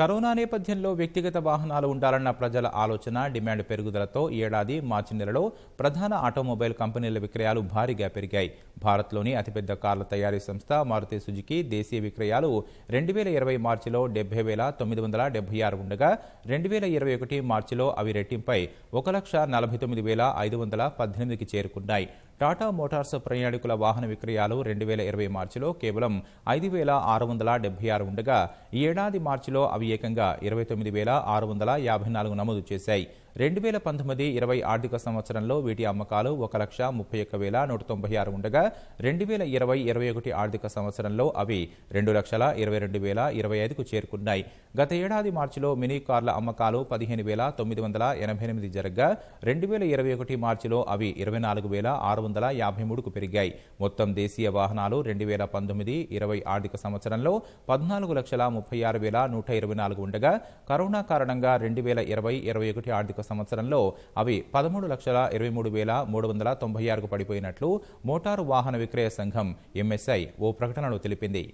corona నేపథ్యంలో వ్యక్తిగత వాహనాలు ఉండాలన్న ప్రజల ఆలోచన డిమాండ్ పెరుగుదలతో ఏడాది మార్చి నెలలో ప్రధాన ఆటోమొబైల్ కంపెనీల విక్రయాలు భారీగా పెరిగాయి భారత్లోని అతిపెద్ద కార్ల తయారీ సంస్థ మారుతి సుజుకి దేశీయ విక్రయాలు రెండు వేల ఇరవై మార్చిలో డెబ్బై వేల తొమ్మిది వందల డెబ్బై ఆరు ఉండగా రెండు వేల ఇరవై ఒకటి మార్చిలో అవి రెట్టింపై ఒక లక్ష నలభై తొమ్మిది వేల ఐదు వందల పద్దెనిమిదికి చేరుకున్నాయి టాటా మోటార్స్ ప్రయాణికుల వాహన విక్రయాలు రెండు వేల ఇరవై మార్చిలో కేవలం ఐదు వేల ఆరు వందల డెబ్బై ఆరు ఉండగా ఈ ఏడాది మార్చిలో అవి ఏకంగా ఇరవై తొమ్మిది వేల ఆరు వందల యాభై నాలుగు నమోదు చేశాయి రెండు వేల పంతొమ్మిది ఇరవై ఆర్థిక సంవత్సరంలో వీటి అమ్మకాలు ఒక లక్ష ముప్పై ఒక్క వేల నూట తొంభై ఆరు ఉండగా రెండు వేల ఇరవై ఇరవై ఒకటి ఆర్థిక సంవత్సరంలో అవి రెండు లక్షల ఇరవై రెండు వేల ఇరవై ఐదుకు చేరుకున్నాయి గత ఏడాది మార్చిలో మినీ కార్ల అమ్మకాలు పదిహేను వేల తొమ్మిది వందల ఎనభై ఎనిమిది జరగ్గా రెండు వేల ఇరవై ఒకటి మార్చిలో అవి ఇరవై నాలుగు వేల ఆరు వందల యాభై మూడుకు పెరిగాయి మొత్తం దేశీయ వాహనాలు రెండు వేల పంతొమ్మిది ఇరవై ఆర్థిక సంవత్సరంలో పద్నాలుగు లక్షల ముప్పై ఆరు వేల నూట ఇరవై నాలుగు ఉండగా కరోనా కారణంగా రెండు వేల ఇరవై ఇరవై ఒకటి ఆర్థిక సంవత్సరంలో అవి పదమూడు లక్షల ఇరవై మూడు వేల మూడు వందల తొంభై ఆరుకు పడిపోయినట్లు మోటారు వాహన విక్రయ సంఘం ఎంఎస్ఐ ఓ ప్రకటనలో తెలిపింది